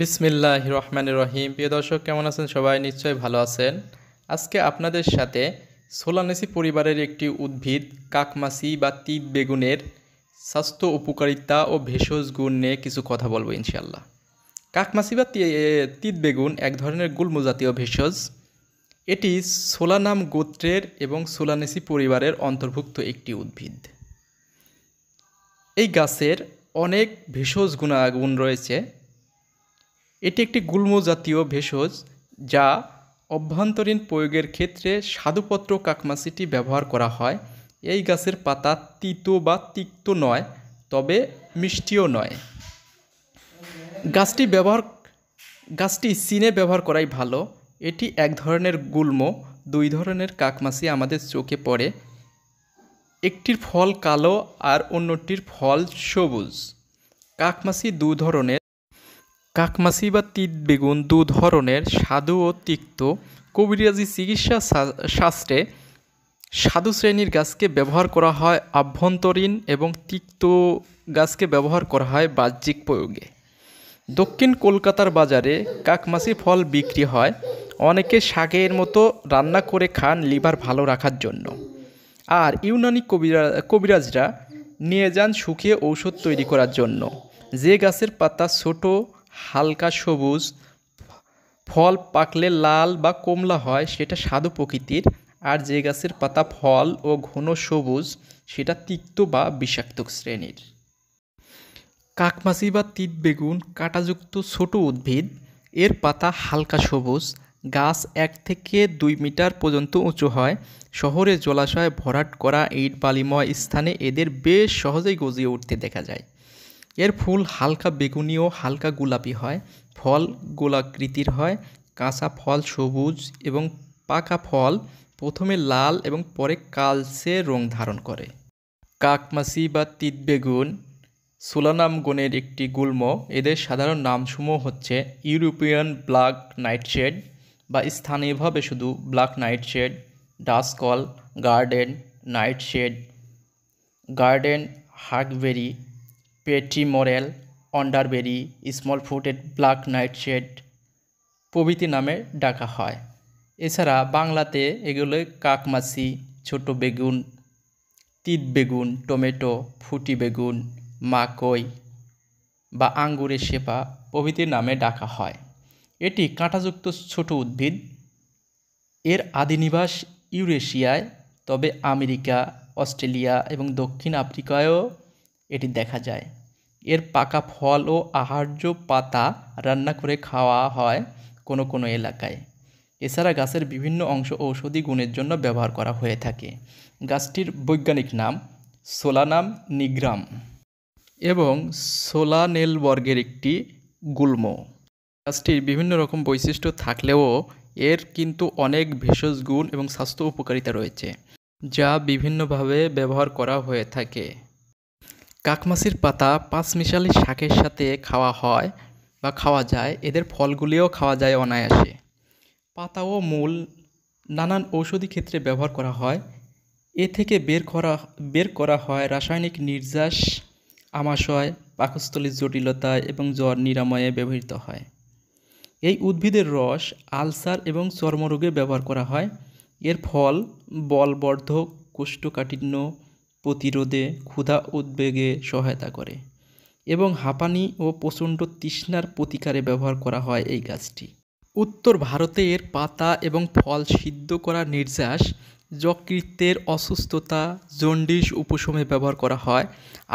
বিসমিল্লাহ রহমান রহিম প্রিয় দর্শক কেমন আছেন সবাই নিশ্চয়ই ভালো আছেন আজকে আপনাদের সাথে সোলানেসি পরিবারের একটি উদ্ভিদ কাকমাসি বা তিত বেগুনের স্বাস্থ্য উপকারিতা ও ভেষজ গুণ নিয়ে কিছু কথা বলবো ইনশাল্লাহ কাকমাসি বা তিত বেগুন এক ধরনের গুলমজাতীয় ভেষজ এটি সোলানাম গোত্রের এবং সোলানেসি পরিবারের অন্তর্ভুক্ত একটি উদ্ভিদ এই গাছের অনেক ভেষজ গুণাগুণ রয়েছে এটি একটি গুল্মজাতীয় ভেষজ যা অভ্যন্তরীণ প্রয়োগের ক্ষেত্রে স্বাদুপত্র কাকমাসিটি ব্যবহার করা হয় এই গাছের পাতা তিতো বা তিক্ত নয় তবে মিষ্টিও নয় গাছটি ব্যবহার গাছটি সিনে ব্যবহার করাই ভালো এটি এক ধরনের গুল্ম দুই ধরনের কাকমাসি আমাদের চোখে পড়ে একটির ফল কালো আর অন্যটির ফল সবুজ কাকমাসি দু ধরনের কাকমাসি বা তিত বেগুন দু ধরনের সাধু ও তিক্ত কবিরাজি চিকিৎসা শাস্ত্রে সাধু শ্রেণীর গাছকে ব্যবহার করা হয় আভ্যন্তরীণ এবং তিক্ত গাছকে ব্যবহার করা হয় বাহ্যিক প্রয়োগে দক্ষিণ কলকাতার বাজারে কাকমাসি ফল বিক্রি হয় অনেকে শাকের মতো রান্না করে খান লিভার ভালো রাখার জন্য আর ইউনানি কবিরা কবিরাজরা নিয়ে যান শুকিয়ে ঔষধ তৈরি করার জন্য যে গাছের পাতা ছোটো হালকা সবুজ ফল পাকলে লাল বা কমলা হয় সেটা স্বাদু প্রকৃতির আর যে গাছের পাতা ফল ও ঘন সবুজ সেটা তিক্ত বা বিষাক্ত শ্রেণীর কাকমাছি বা তিত বেগুন কাঁটাযুক্ত ছোট উদ্ভিদ এর পাতা হালকা সবুজ গাছ এক থেকে দুই মিটার পর্যন্ত উঁচু হয় শহরে জলাশয়ে ভরাট করা ইট বালিময় স্থানে এদের বেশ সহজেই গজিয়ে উঠতে দেখা যায় এর ফুল হালকা বেগুনি ও হালকা গোলাপি হয় ফল গোলাকৃতির হয় কাঁচা ফল সবুজ এবং পাকা ফল প্রথমে লাল এবং পরে কালসে রং ধারণ করে কাকমাসি বা তিত বেগুন গুণের একটি গুল্ম এদের সাধারণ নামসমূহ হচ্ছে ইউরোপিয়ান ব্ল্যাক নাইটশেড বা স্থানীয়ভাবে শুধু black nightshade duscle garden nightshade garden huckleberry petty morel wonderberry small fruited black nightshade প্রভৃতি নামে ডাকা হয় এছাড়া বাংলাতে এগুলো কাকমাছি ছোট বেগুন তিত বেগুন টমেটো ফুটি বেগুন মাকই বা আঙ্গুরের শেপা প্রভৃতি নামে ডাকা হয় এটি কাঁটাযুক্ত ছোট উদ্ভিদ এর আদিনিবাস ইউরেশিয়ায় তবে আমেরিকা অস্ট্রেলিয়া এবং দক্ষিণ আফ্রিকায়ও এটি দেখা যায় এর পাকা ফল ও আহার্য পাতা রান্না করে খাওয়া হয় কোনো কোনো এলাকায় এছাড়া গাছের বিভিন্ন অংশ ঔষধি গুণের জন্য ব্যবহার করা হয়ে থাকে গাছটির বৈজ্ঞানিক নাম সোলানাম নিগ্রাম এবং সোলানেল বর্গের একটি গুল্ম গাছটির বিভিন্ন রকম বৈশিষ্ট্য থাকলেও এর কিন্তু অনেক ভেষজ গুণ এবং স্বাস্থ্য উপকারিতা রয়েছে যা বিভিন্নভাবে ব্যবহার করা হয়ে থাকে কাকমাছির পাতা পাঁচ মিশালি শাকের সাথে খাওয়া হয় বা খাওয়া যায় এদের ফলগুলিও খাওয়া যায় অনায়াসে পাতা ও মূল নানান ঔষধি ক্ষেত্রে ব্যবহার করা হয় এ থেকে বের করা বের করা হয় রাসায়নিক নির্যাস আমাশয় পাকস্থলীর জটিলতা এবং জ্বর নিরাময়ে ব্যবহৃত হয় এই উদ্ভিদের রস আলসার এবং চর্মরোগে ব্যবহার করা হয় এর ফল বলবর্ধক কোষ্ঠকাঠিন্য প্রতিরোধে ক্ষুধা উদ্বেগে সহায়তা করে এবং হাঁপানি ও প্রচণ্ড তৃষ্ণার প্রতিকারে ব্যবহার করা হয় এই গাছটি উত্তর ভারতে এর পাতা এবং ফল সিদ্ধ করা নির্যাস যকৃতের অসুস্থতা জন্ডিস উপশমে ব্যবহার করা হয়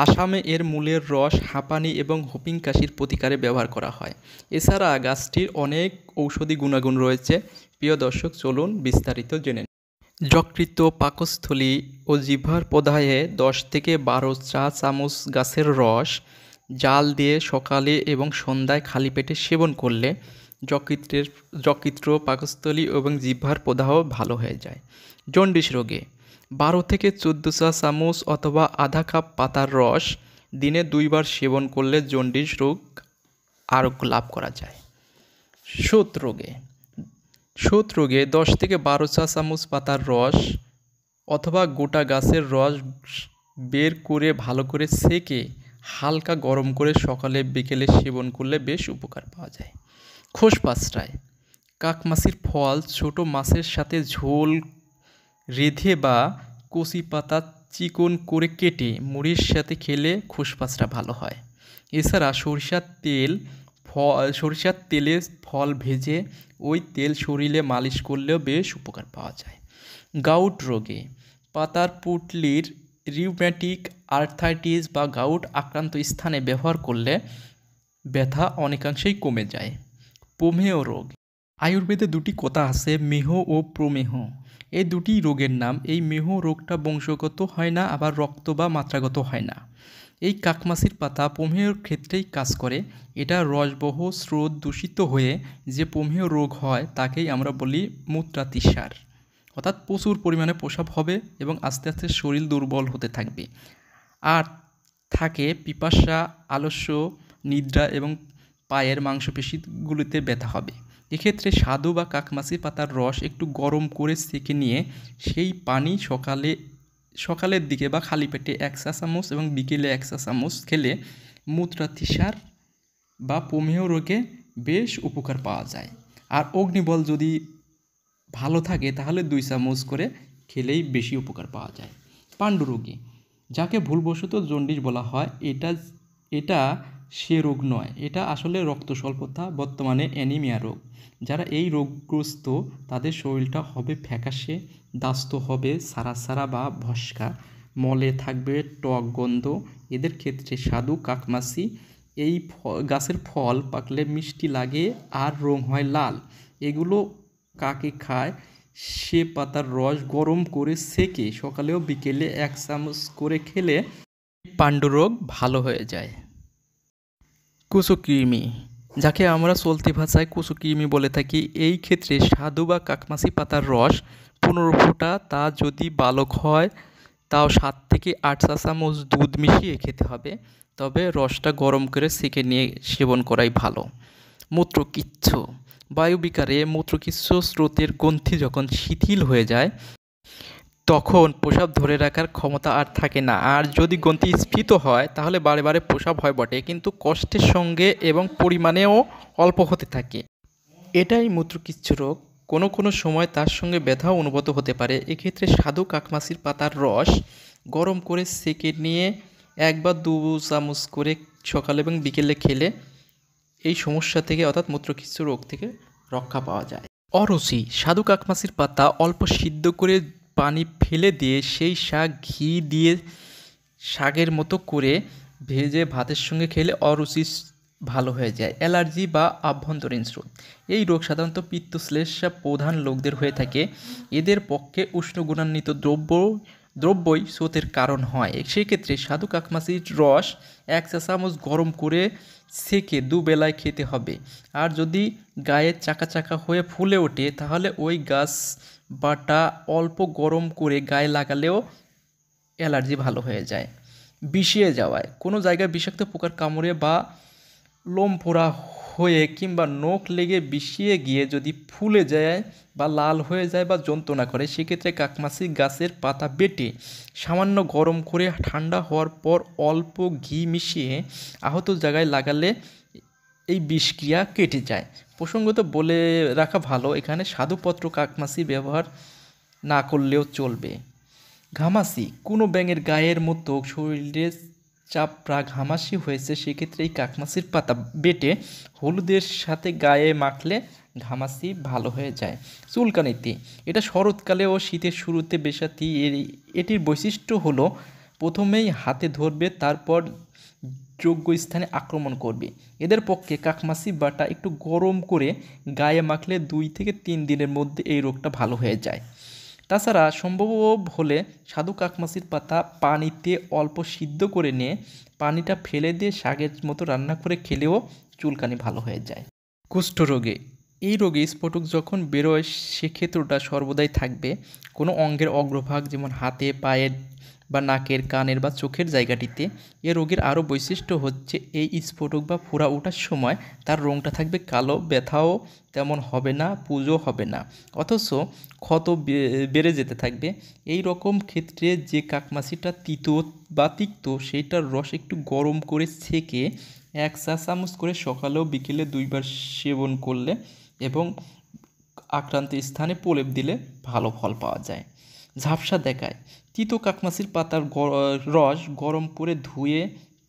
আসামে এর মূলের রস হাঁপানি এবং হোপিং কাশির প্রতিকারে ব্যবহার করা হয় এছাড়া গাছটির অনেক ঔষধি গুণাগুণ রয়েছে প্রিয় দর্শক চলুন বিস্তারিত জেনে যকৃত পাকস্থলী ও জিভার প্রদাহে দশ থেকে বারো চা চামচ গাছের রস জাল দিয়ে সকালে এবং সন্ধ্যায় খালি পেটে সেবন করলে যকৃতের যকৃত্র পাকস্থলী এবং জিভার প্রদাহ ভালো হয়ে যায় জন্ডিস রোগে বারো থেকে চোদ্দো চা চামচ অথবা আধা কাপ পাতার রস দিনে দুইবার সেবন করলে জন্ডিস রোগ আরোগ্য লাভ করা যায় সূত রোগে সুত রোগে দশ থেকে বারো চা চামচ পাতার রস অথবা গোটা গাছের রস বের করে ভালো করে সেকে হালকা গরম করে সকালে বিকেলে সেবন করলে বেশ উপকার পাওয়া যায় খোস পাঁচটায় কাকমাছির ফল ছোট মাছের সাথে ঝোল রেধে বা কচি পাতা চিকন করে কেটে মুড়ির সাথে খেলে পাঁচটা ভালো হয় এছাড়া সরিষার তেল ফল সরিষার তেলে ফল ভেজে ওই তেল শরীরে মালিশ করলেও বেশ উপকার পাওয়া যায় গাউট রোগে পাতার পুটলির রিউম্যাটিক আর্থাইটিস বা গাউট আক্রান্ত স্থানে ব্যবহার করলে ব্যথা অনেকাংশেই কমে যায় প্রমেহ রোগ আয়ুর্বেদে দুটি কথা আছে মেহ ও প্রমেহ এই দুটি রোগের নাম এই মেহ রোগটা বংশগত হয় না আবার রক্ত বা মাত্রাগত হয় না এই কাকমাসির পাতা পোমেয়র ক্ষেত্রেই কাজ করে এটা রসবহ স্রোত দূষিত হয়ে যে পোমেয় রোগ হয় তাকেই আমরা বলি মূত্রাতিসার অর্থাৎ প্রচুর পরিমাণে প্রসাব হবে এবং আস্তে আস্তে শরীর দুর্বল হতে থাকবে আর থাকে পিপাসা আলস্য নিদ্রা এবং পায়ের মাংসপেশিগুলিতে ব্যথা হবে এক্ষেত্রে সাধু বা কাকমাসি পাতার রস একটু গরম করে সেঁকে নিয়ে সেই পানি সকালে সকালের দিকে বা খালি পেটে এক চা চামচ এবং বিকেলে এক চা চামচ খেলে মূত্রাতিসার বা প্রমেহ রোগে বেশ উপকার পাওয়া যায় আর অগ্নিবল যদি ভালো থাকে তাহলে দুই চামচ করে খেলেই বেশি উপকার পাওয়া যায় পাণ্ডুরোগী যাকে ভুলবশত জন্ডিস বলা হয় এটা এটা সে রোগ নয় এটা আসলে রক্ত স্বল্পতা বর্তমানে অ্যানিমিয়া রোগ যারা এই রোগগ্রস্ত তাদের শরীরটা হবে ফ্যাকাশে দাস্ত হবে সারা সারা বা ভস্কা মলে থাকবে টক গন্ধ এদের ক্ষেত্রে সাধু কাকমাসি এই গাছের ফল পাকলে মিষ্টি লাগে আর রং হয় লাল এগুলো কাকে খায় সে পাতার রস গরম করে সেকে সকালেও বিকেলে এক চামচ করে খেলে পাণ্ডুরোগ ভালো হয়ে যায় কুসুকিমি যাকে আমরা চলতি ভাষায় কুসুকিমি বলে থাকি এই ক্ষেত্রে সাধু বা কাকমাসি পাতার রস পনেরো ফোঁটা তা যদি বালক হয় তাও সাত থেকে আট চা চামচ দুধ মিশিয়ে খেতে হবে তবে রসটা গরম করে সেঁকে নিয়ে সেবন করাই ভালো মূত্রকিচ্ছ বায়ুবিকারে মূত্রকিচ্ছ স্রোতের গ্রন্থি যখন শিথিল হয়ে যায় তখন প্রসাব ধরে রাখার ক্ষমতা আর থাকে না আর যদি গন্তি স্ফীত হয় তাহলে বারে বারে প্রসাব হয় বটে কিন্তু কষ্টের সঙ্গে এবং পরিমাণেও অল্প হতে থাকে এটাই মূত্রকিচ্ছ রোগ কোনো কোনো সময় তার সঙ্গে ব্যথাও অনুভূত হতে পারে এক্ষেত্রে সাধু কাকমাসির পাতার রস গরম করে সেকে নিয়ে এক বা দু চামচ করে সকালে এবং বিকেলে খেলে এই সমস্যা থেকে অর্থাৎ মূত্রকিচ্ছ রোগ থেকে রক্ষা পাওয়া যায় অরসি সাধু কাকমাসির পাতা অল্প সিদ্ধ করে পানি ফেলে দিয়ে সেই শাক ঘি দিয়ে শাকের মতো করে ভেজে ভাতের সঙ্গে খেলে অরুচি ভালো হয়ে যায় অ্যালার্জি বা আভ্যন্তরীণ স্রোত এই রোগ সাধারণত পিত্তশ্লেষা প্রধান লোকদের হয়ে থাকে এদের পক্ষে উষ্ণ গুণান্বিত দ্রব্য দ্রব্যই স্রোতের কারণ হয় সেক্ষেত্রে সাধু কাকমাসির রস এক চা চামচ গরম করে সেকে দুবেলায় খেতে হবে আর যদি গায়ে চাকা চাকা হয়ে ফুলে ওঠে তাহলে ওই গাছ বাটা অল্প গরম করে গায়ে লাগালেও অ্যালার্জি ভালো হয়ে যায় বিষিয়ে যাওয়ায় কোনো জায়গায় বিষাক্ত পোকার কামড়ে বা লোম পোড়া হয়ে কিংবা নখ লেগে বিষিয়ে গিয়ে যদি ফুলে যায় বা লাল হয়ে যায় বা যন্ত্রণা করে সেক্ষেত্রে কাকমাসি গাছের পাতা বেটে সামান্য গরম করে ঠান্ডা হওয়ার পর অল্প ঘি মিশিয়ে আহত জায়গায় লাগালে এই বিষক্রিয়া কেটে যায় প্রসঙ্গত বলে রাখা ভালো এখানে সাধুপত্র কাকমাসি ব্যবহার না করলেও চলবে ঘামাসি কোনো ব্যাঙের গায়ের মতো শরীরে চাপড়া ঘামাসি হয়েছে সেক্ষেত্রে এই কাকমাসির পাতা বেটে হলুদের সাথে গায়ে মাখলে ঘামাসি ভালো হয়ে যায় চুলকানিতে এটা শরৎকালে ও শীতের শুরুতে বেশাতি এটির বৈশিষ্ট্য হলো প্রথমেই হাতে ধরবে তারপর যোগ্য স্থানে আক্রমণ করবে এদের পক্ষে কাকমাসি বাটা একটু গরম করে গায়ে মাখলে দুই থেকে তিন দিনের মধ্যে এই রোগটা ভালো হয়ে যায় তাছাড়া সম্ভব হলে সাধু কাকমাসির পাতা পানিতে অল্প সিদ্ধ করে নিয়ে পানিটা ফেলে দিয়ে শাকের মতো রান্না করে খেলেও চুলকানি ভালো হয়ে যায় কুষ্ঠরোগে এই রোগে স্ফোটক যখন বেরোয় সেক্ষেত্রটা সর্বদাই থাকবে কোনো অঙ্গের অগ্রভাগ যেমন হাতে পায়ের বা নাকের কানের বা চোখের জায়গাটিতে এ রোগের আরও বৈশিষ্ট্য হচ্ছে এই স্ফোটক বা ফুরা ওঠার সময় তার রঙটা থাকবে কালো ব্যথাও তেমন হবে না পুজো হবে না অথচ ক্ষত বেড়ে যেতে থাকবে এই রকম ক্ষেত্রে যে কাকমাছিটা তিতো বা তিক্ত সেইটার রস একটু গরম করে ছেঁকে এক চা চামচ করে সকালে ও বিকেলে দুইবার সেবন করলে এবং আক্রান্ত স্থানে প্রলেপ দিলে ভালো ফল পাওয়া যায় ঝাপসা দেখায় তিতো কাকমাছির পাতার রস গরম করে ধুয়ে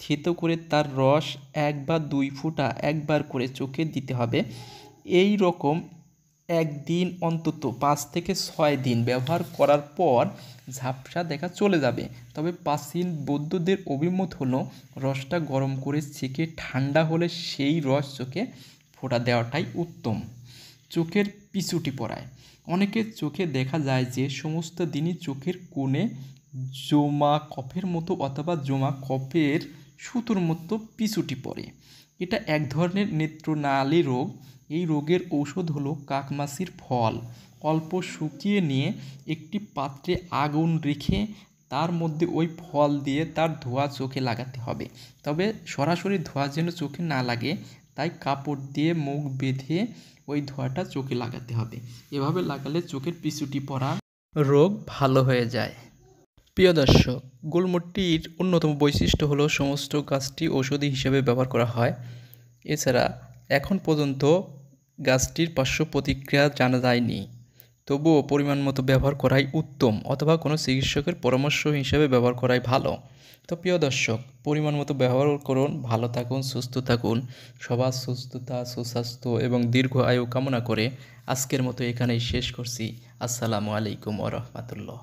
থেতো করে তার রস এক বা দুই ফুটা একবার করে চোখে দিতে হবে এই রকম একদিন অন্তত পাঁচ থেকে ছয় দিন ব্যবহার করার পর ঝাপসা দেখা চলে যাবে তবে প্রাচীন বৌদ্ধদের অভিমত হলো রসটা গরম করে ছেঁকে ঠান্ডা হলে সেই রস চোখে ফোটা দেওয়াটাই উত্তম চোখের পিছুটি পড়ায় অনেকের চোখে দেখা যায় যে সমস্ত দিনই চোখের কোণে জমা কফের মতো অথবা জমা কফের সুতোর মতো পিছুটি পড়ে এটা এক ধরনের নেত্রনালী রোগ এই রোগের ঔষধ হলো কাকমাসির ফল অল্প শুকিয়ে নিয়ে একটি পাত্রে আগুন রেখে তার মধ্যে ওই ফল দিয়ে তার ধোয়া চোখে লাগাতে হবে তবে সরাসরি ধোয়া যেন চোখে না লাগে তাই কাপড় দিয়ে মুখ বেঁধে ওই ধোঁয়াটা চোখে লাগাতে হবে এভাবে লাগালে চোখের পিছুটি পড়া রোগ ভালো হয়ে যায় প্রিয় দর্শক গোলমুটটির অন্যতম বৈশিষ্ট্য হলো সমস্ত গাছটি ঔষধি হিসেবে ব্যবহার করা হয় এছাড়া এখন পর্যন্ত গাছটির পার্শ্ব প্রতিক্রিয়া জানা যায়নি তবুও পরিমাণ মতো ব্যবহার করাই উত্তম অথবা কোনো চিকিৎসকের পরামর্শ হিসেবে ব্যবহার করাই ভালো তো প্রিয় দর্শক পরিমাণ মতো ব্যবহার করুন ভালো থাকুন সুস্থ থাকুন সবার সুস্থতা সুস্বাস্থ্য এবং দীর্ঘ আয়ু কামনা করে আজকের মতো এখানেই শেষ করছি আসসালামু আলাইকুম ওরহমাতুল্লাহ